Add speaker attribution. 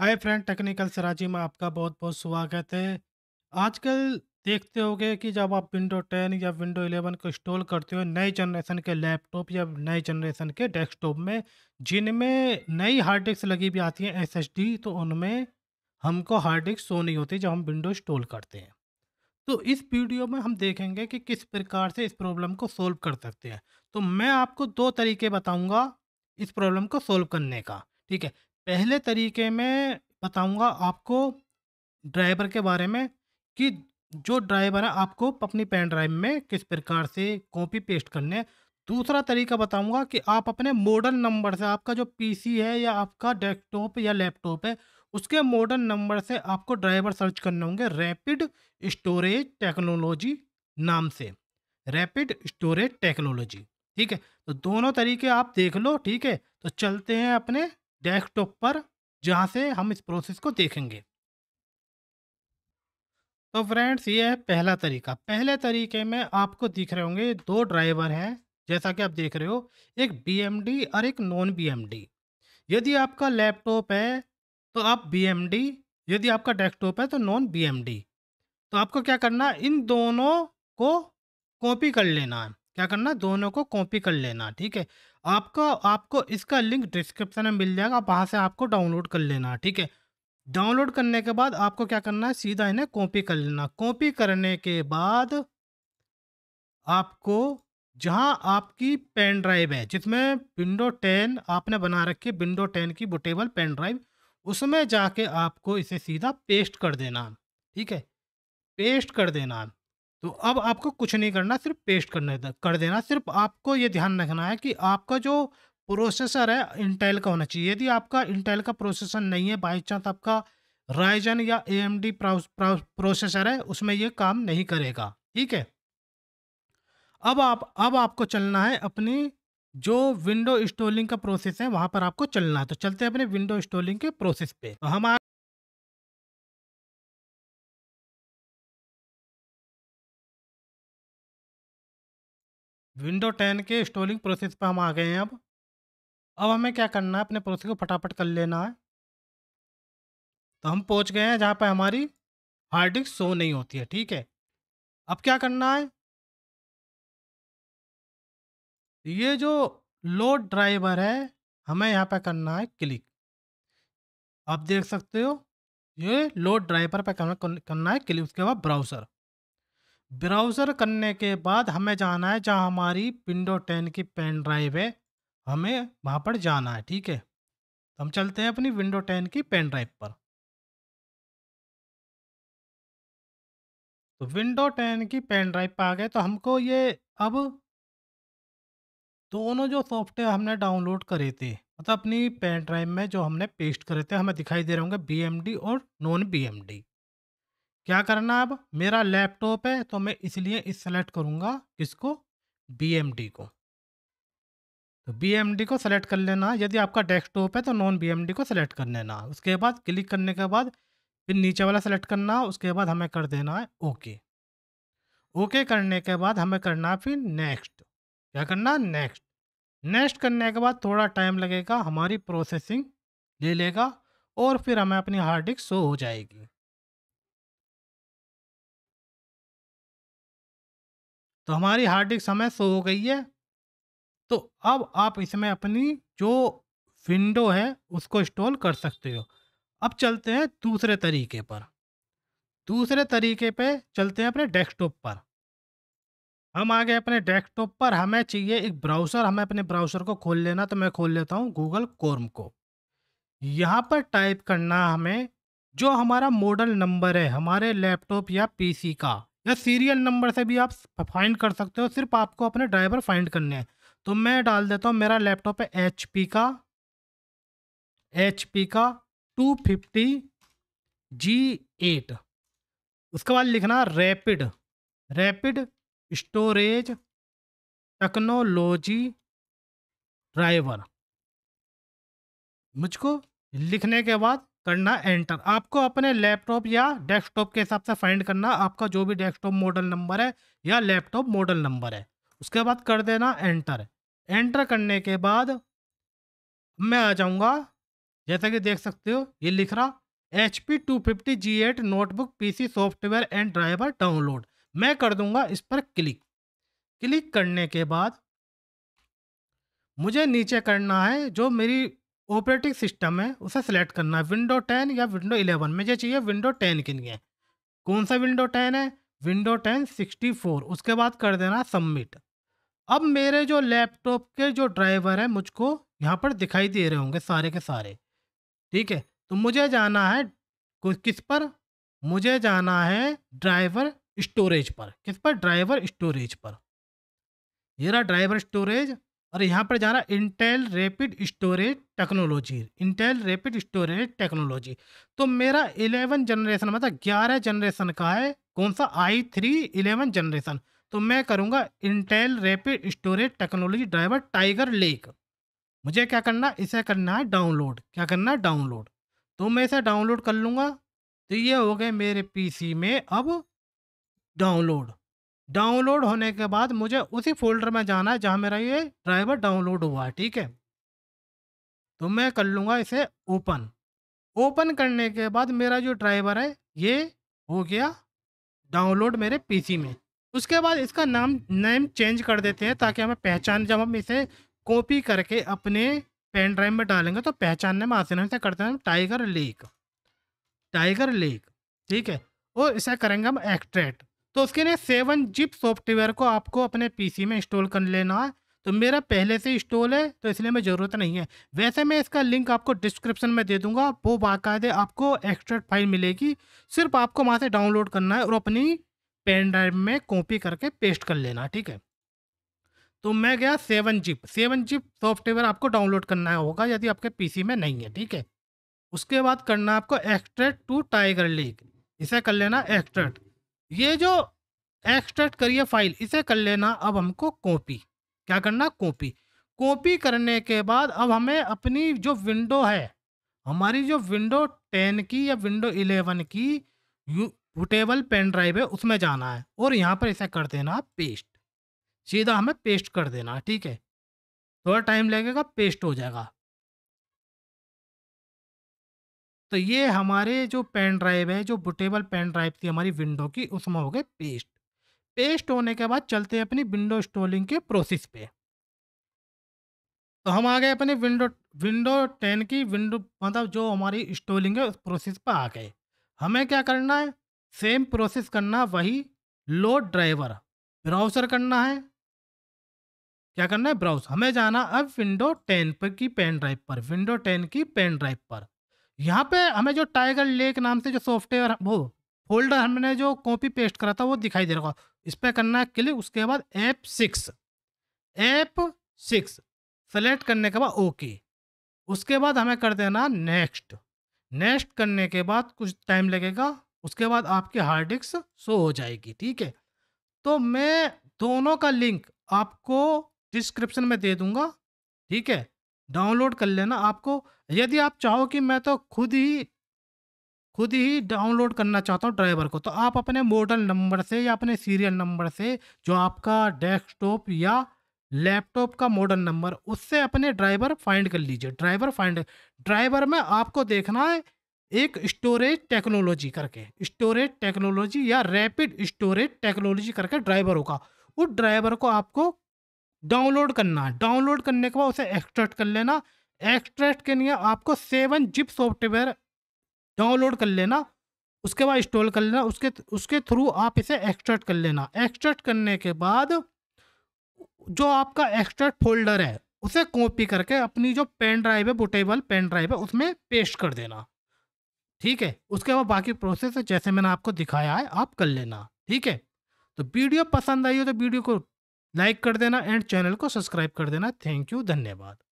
Speaker 1: hi friend technical सराजी में आपका बहुत बहुत स्वागत है आजकल देखते होगे कि जब आप विंडो 10 या विंडो 11 को इंस्टॉल करते हो नए जनरेशन के लैपटॉप या नए जनरेशन के डेस्कटॉप में जिनमें नई हार्ड डिस्क लगी भी आती है एसएसडी तो उनमें हमको हार्ड डिस्क शो नहीं होती जब हम विंडो इंस्टॉल करते हैं तो इस वीडियो में हम देखेंगे कि किस प्रकार से इस प्रॉब्लम को सोल्व कर सकते हैं तो मैं आपको दो तरीके बताऊँगा इस प्रॉब्लम को सोल्व करने का ठीक है पहले तरीके में बताऊँगा आपको ड्राइवर के बारे में कि जो ड्राइवर है आपको अपनी पेन ड्राइव में किस प्रकार से कॉपी पेस्ट करने है दूसरा तरीका बताऊंगा कि आप अपने मॉडल नंबर से आपका जो पीसी है या आपका डेस्कटॉप या लैपटॉप है उसके मॉडल नंबर से आपको ड्राइवर सर्च करने होंगे रैपिड स्टोरेज टेक्नोलॉजी नाम से रैपिड स्टोरेज टेक्नोलॉजी ठीक है तो दोनों तरीके आप देख लो ठीक है तो चलते हैं अपने डेस्कटॉप पर जहाँ से हम इस प्रोसेस को देखेंगे तो फ्रेंड्स ये है पहला तरीका पहले तरीके में आपको दिख रहे होंगे दो ड्राइवर हैं जैसा कि आप देख रहे हो एक बी और एक नॉन बी यदि आपका लैपटॉप है तो आप बी यदि आपका डेस्कटॉप है तो नॉन बी तो आपको क्या करना इन दोनों को कॉपी कर लेना है क्या करना दोनों को कॉपी कर लेना ठीक है आपको आपको इसका लिंक डिस्क्रिप्शन में मिल जाएगा वहाँ से आपको डाउनलोड कर लेना ठीक है डाउनलोड करने के बाद आपको क्या करना है सीधा इन्हें कॉपी कर लेना कॉपी करने के बाद आपको जहाँ आपकी पेन ड्राइव है जिसमें विंडो टेन आपने बना रखी विंडो टेन की बुटेबल पेन ड्राइव उसमें जाके आपको इसे सीधा पेस्ट कर देना ठीक है पेस्ट कर देना तो अब आपको कुछ नहीं करना सिर्फ पेस्ट करना है कर देना सिर्फ आपको ये ध्यान रखना है कि आपका जो प्रोसेसर है इंटेल का होना चाहिए यदि आपका इंटेल का प्रोसेसर नहीं है बाई चांस आपका रायजन या ए एम डी प्रोसेसर है उसमें ये काम नहीं करेगा ठीक है अब आप अब आपको चलना है अपनी जो विंडो इंस्टॉलिंग का प्रोसेस है वहां पर आपको चलना है तो चलते हैं अपने विंडो इंस्टॉलिंग के प्रोसेस पे तो हम विंडो टेन के इंस्टॉलिंग प्रोसेस पर हम आ गए हैं अब अब हमें क्या करना है अपने प्रोसेस को फटाफट कर लेना है तो हम पहुंच गए हैं जहाँ पर हमारी हार्ड डिस्क शो नहीं होती है ठीक है अब क्या करना है ये जो लोड ड्राइवर है हमें यहाँ पर करना है क्लिक आप देख सकते हो ये लोड ड्राइवर पर करना करना है क्लिक उसके बाद ब्राउज़र ब्राउज़र करने के बाद हमें जाना है जहाँ हमारी विंडो टेन की पेन ड्राइव है हमें वहाँ पर जाना है ठीक है तो हम चलते हैं अपनी विंडो टेन की पेन ड्राइव पर तो विंडो टेन की पेन ड्राइव पर आ गए तो हमको ये अब दोनों जो सॉफ्टवेयर हमने डाउनलोड करे थे मतलब अपनी पेन ड्राइव में जो हमने पेस्ट करे थे हमें दिखाई दे रहे होंगे बी और नॉन बी क्या करना अब मेरा लैपटॉप है तो मैं इसलिए इस सेलेक्ट करूँगा इसको बी को तो बी को सेलेक्ट कर लेना यदि आपका डेस्कटॉप है तो नॉन बी को सेलेक्ट कर लेना उसके बाद क्लिक करने के बाद फिर नीचे वाला सेलेक्ट करना उसके बाद हमें कर देना है ओके ओके करने के बाद हमें करना फिर नेक्स्ट क्या करना नेक्स्ट नेक्स्ट करने के बाद थोड़ा टाइम लगेगा हमारी प्रोसेसिंग ले लेगा और फिर हमें अपनी हार्ड डिस्क शो हो जाएगी तो हमारी हार्ड डिस्क हमें सो हो गई है तो अब आप इसमें अपनी जो विंडो है उसको इंस्टॉल कर सकते हो अब चलते हैं दूसरे तरीके पर दूसरे तरीके पे चलते हैं अपने डेस्कटॉप पर हम आ गए अपने डेस्कटॉप पर हमें चाहिए एक ब्राउज़र हमें अपने ब्राउज़र को खोल लेना तो मैं खोल लेता हूँ गूगल कोर्म को यहाँ पर टाइप करना हमें जो हमारा मॉडल नंबर है हमारे लैपटॉप या पीसी का या सीरियल नंबर से भी आप फाइंड कर सकते हो सिर्फ आपको अपने ड्राइवर फाइंड करने हैं तो मैं डाल देता हूँ मेरा लैपटॉप है एच का एच का टू फिफ्टी जी एट उसके बाद लिखना rapid rapid storage technology driver मुझको लिखने के बाद करना एंटर आपको अपने लैपटॉप या डेस्कटॉप के हिसाब से फाइंड करना आपका जो भी डेस्कटॉप मॉडल नंबर है या लैपटॉप मॉडल नंबर है उसके बाद कर देना एंटर एंटर करने के बाद मैं आ जाऊँगा जैसा कि देख सकते हो ये लिख रहा H P two fifty G eight notebook P C software and driver download मैं कर दूंगा इस पर क्लिक क्लिक करने के बाद मुझे नीचे करना है जो मेरी ऑपरेटिंग सिस्टम है उसे सेलेक्ट करना है विंडो टेन या विंडो इलेवन मुझे चाहिए विंडो टेन के लिए कौन सा विंडो टेन है विंडो टेन सिक्सटी फोर उसके बाद कर देना सबमिट अब मेरे जो लैपटॉप के जो ड्राइवर हैं मुझको यहाँ पर दिखाई दे रहे होंगे सारे के सारे ठीक है तो मुझे जाना है किस पर मुझे जाना है ड्राइवर स्टोरेज पर किस पर ड्राइवर स्टोरेज पर ये रहा ड्राइवर स्टोरेज और यहाँ पर जा रहा है Intel rapid storage technology Intel rapid storage technology तो मेरा इलेवन जनरेशन मतलब ग्यारह जनरेशन का है कौन सा आई थ्री इलेवन जनरेशन तो मैं करूँगा Intel rapid storage technology driver Tiger Lake मुझे क्या करना इसे करना है डाउनलोड क्या करना है डाउनलोड तो मैं इसे डाउनलोड कर लूँगा तो ये हो गए मेरे पी में अब डाउनलोड डाउनलोड होने के बाद मुझे उसी फोल्डर में जाना है जहाँ मेरा ये ड्राइवर डाउनलोड हुआ है ठीक है तो मैं कर लूँगा इसे ओपन ओपन करने के बाद मेरा जो ड्राइवर है ये हो गया डाउनलोड मेरे पीसी में उसके बाद इसका नाम नेम चेंज कर देते हैं ताकि हमें पहचान जब हम इसे कॉपी करके अपने पेन ड्राइव में डालेंगे तो पहचानने में आसानी से करते हैं टाइगर लेक टाइगर लेक ठीक है और इसे करेंगे हम एक्ट्रेट तो उसके लिए सेवन जिप सॉफ्टवेयर को आपको अपने पीसी में इंस्टॉल कर लेना है तो मेरा पहले से इंस्टॉल है तो इसलिए मैं ज़रूरत नहीं है वैसे मैं इसका लिंक आपको डिस्क्रिप्शन में दे दूंगा वो बाकायदे आपको एक्स्ट्रा फाइल मिलेगी सिर्फ आपको वहाँ से डाउनलोड करना है और अपनी पेन ड्राइव में कॉपी करके पेस्ट कर लेना ठीक है तो मैं गया seven zip seven zip software आपको डाउनलोड करना होगा यदि आपके पीसी में नहीं है ठीक है उसके बाद करना आपको एक्स्ट्रेट टू टाइगर लीग इसे कर लेना एक्स्ट्रेट ये जो एक्सट्रैक्ट करिए फाइल इसे कर लेना अब हमको कॉपी क्या करना कॉपी कॉपी करने के बाद अब हमें अपनी जो विंडो है हमारी जो विंडो टेन की या विंडो इलेवन की यूटेबल पेन ड्राइव है उसमें जाना है और यहाँ पर इसे कर देना पेस्ट सीधा हमें पेस्ट कर देना ठीक है थोड़ा टाइम लगेगा पेस्ट हो जाएगा तो ये हमारे जो पेन ड्राइव है जो बुटेबल पेन ड्राइव थी हमारी विंडो की उसमें हो गए पेस्ट पेस्ट होने के बाद चलते हैं अपनी विंडो इंस्टॉलिंग के प्रोसेस पे तो हम आ गए अपने विंडो विंडो टेन की विंडो मतलब जो हमारी इंस्टॉलिंग है उस प्रोसेस पर आ गए हमें क्या करना है सेम प्रोसेस करना वही लोड ड्राइवर ब्राउज़र करना है क्या करना है ब्राउज हमें जाना अब विंडो टेन पर की पेन ड्राइव पर विंडो टेन की पेन ड्राइव पर यहाँ पे हमें जो टाइगर लेक नाम से जो सॉफ्टवेयर वो फोल्डर हमने जो कॉपी पेस्ट करा था वो दिखाई दे रहा इस पर करना है क्लिक उसके बाद app six app six select करने के बाद ओके उसके बाद हमें कर देना नेक्स्ट नेक्स्ट करने के बाद कुछ टाइम लगेगा उसके बाद आपकी हार्ड डिस्क शो हो जाएगी ठीक है तो मैं दोनों का लिंक आपको डिस्क्रिप्शन में दे दूंगा ठीक है डाउनलोड कर लेना आपको यदि आप चाहो कि मैं तो खुद ही खुद ही डाउनलोड करना चाहता हूँ ड्राइवर को तो आप अपने मॉडल नंबर से या अपने सीरियल नंबर से जो आपका डेस्कटॉप या लैपटॉप का मॉडल नंबर उससे अपने ड्राइवर फाइंड कर लीजिए ड्राइवर फाइंड ड्राइवर में आपको देखना है एक स्टोरेज टेक्नोलॉजी करके स्टोरेज टेक्नोलॉजी या रैपिड स्टोरेज टेक्नोलॉजी करके ड्राइवर होगा उस ड्राइवर को आपको डाउनलोड करना है डाउनलोड करने के बाद उसे एक्सट्रैक्ट कर लेना एक्सट्रैक्ट के लिए आपको सेवन जिप सॉफ्टवेयर डाउनलोड कर लेना उसके बाद इंस्टॉल कर लेना उसके उसके थ्रू आप इसे एक्सट्रैक्ट कर लेना एक्सट्रैक्ट करने के बाद जो आपका एक्सट्रैक्ट फोल्डर है उसे कॉपी करके अपनी जो पेन ड्राइव है बुटेबल पेन ड्राइव है उसमें पेस्ट कर देना ठीक है उसके बाद बाकी प्रोसेस जैसे मैंने आपको दिखाया है आप कर लेना ठीक है तो वीडियो पसंद आई हो तो वीडियो को लाइक कर देना एंड चैनल को सब्सक्राइब कर देना थैंक यू धन्यवाद